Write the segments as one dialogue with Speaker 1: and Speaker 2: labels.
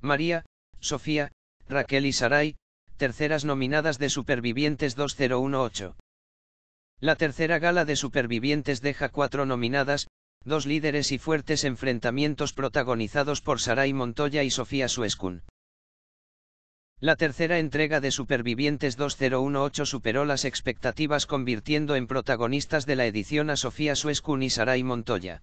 Speaker 1: María, Sofía, Raquel y Sarai, terceras nominadas de Supervivientes 2018. La tercera gala de Supervivientes deja cuatro nominadas, dos líderes y fuertes enfrentamientos protagonizados por Sarai Montoya y Sofía Suescun. La tercera entrega de Supervivientes 2018 superó las expectativas convirtiendo en protagonistas de la edición a Sofía Suescun y Sarai Montoya.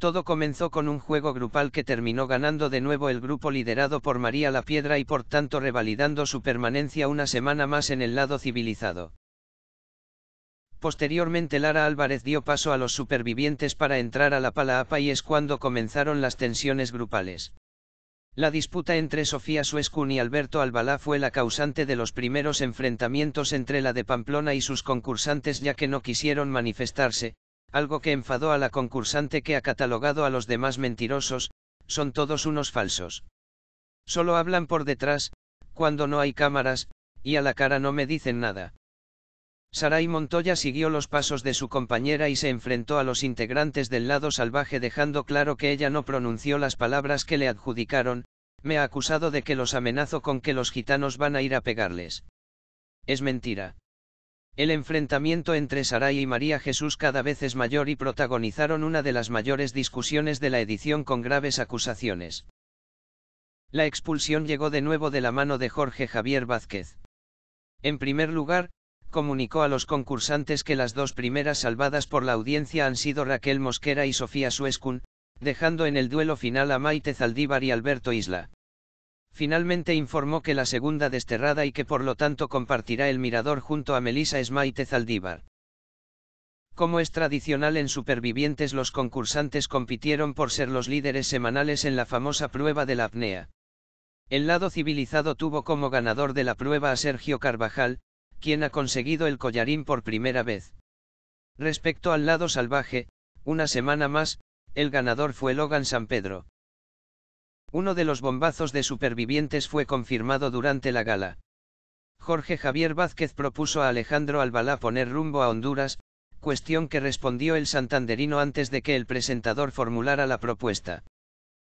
Speaker 1: Todo comenzó con un juego grupal que terminó ganando de nuevo el grupo liderado por María la Piedra y por tanto revalidando su permanencia una semana más en el lado civilizado. Posteriormente Lara Álvarez dio paso a los supervivientes para entrar a la pala y es cuando comenzaron las tensiones grupales. La disputa entre Sofía Suescun y Alberto Albalá fue la causante de los primeros enfrentamientos entre la de Pamplona y sus concursantes ya que no quisieron manifestarse, algo que enfadó a la concursante que ha catalogado a los demás mentirosos, son todos unos falsos. Solo hablan por detrás, cuando no hay cámaras, y a la cara no me dicen nada. Saray Montoya siguió los pasos de su compañera y se enfrentó a los integrantes del lado salvaje dejando claro que ella no pronunció las palabras que le adjudicaron, me ha acusado de que los amenazo con que los gitanos van a ir a pegarles. Es mentira. El enfrentamiento entre Saray y María Jesús cada vez es mayor y protagonizaron una de las mayores discusiones de la edición con graves acusaciones. La expulsión llegó de nuevo de la mano de Jorge Javier Vázquez. En primer lugar, comunicó a los concursantes que las dos primeras salvadas por la audiencia han sido Raquel Mosquera y Sofía Suescun, dejando en el duelo final a Maite Zaldívar y Alberto Isla. Finalmente informó que la segunda desterrada y que por lo tanto compartirá el mirador junto a Melissa Smaite Zaldívar. Como es tradicional en Supervivientes los concursantes compitieron por ser los líderes semanales en la famosa prueba de la apnea. El lado civilizado tuvo como ganador de la prueba a Sergio Carvajal, quien ha conseguido el collarín por primera vez. Respecto al lado salvaje, una semana más, el ganador fue Logan San Pedro. Uno de los bombazos de supervivientes fue confirmado durante la gala. Jorge Javier Vázquez propuso a Alejandro Albalá poner rumbo a Honduras, cuestión que respondió el santanderino antes de que el presentador formulara la propuesta.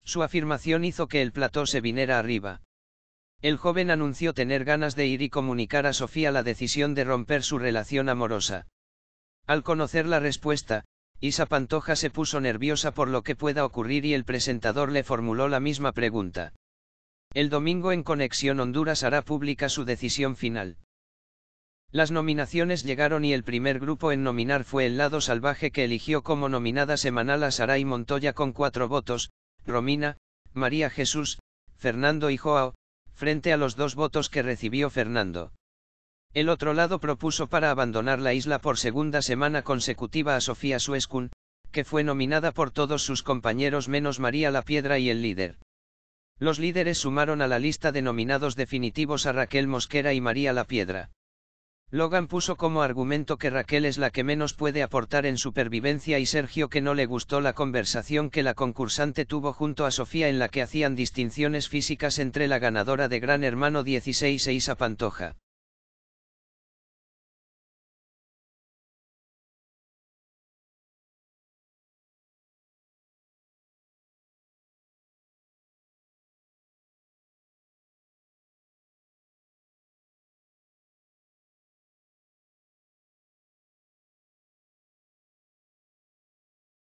Speaker 1: Su afirmación hizo que el plató se viniera arriba. El joven anunció tener ganas de ir y comunicar a Sofía la decisión de romper su relación amorosa. Al conocer la respuesta, Isa Pantoja se puso nerviosa por lo que pueda ocurrir y el presentador le formuló la misma pregunta. El domingo en Conexión Honduras hará pública su decisión final. Las nominaciones llegaron y el primer grupo en nominar fue El Lado Salvaje que eligió como nominada semanal a Saray Montoya con cuatro votos, Romina, María Jesús, Fernando y Joao, frente a los dos votos que recibió Fernando. El otro lado propuso para abandonar la isla por segunda semana consecutiva a Sofía Suescun, que fue nominada por todos sus compañeros menos María La Piedra y el líder. Los líderes sumaron a la lista de nominados definitivos a Raquel Mosquera y María La Piedra. Logan puso como argumento que Raquel es la que menos puede aportar en supervivencia y Sergio que no le gustó la conversación que la concursante tuvo junto a Sofía en la que hacían distinciones físicas entre la ganadora de Gran Hermano 16 e Isa Pantoja.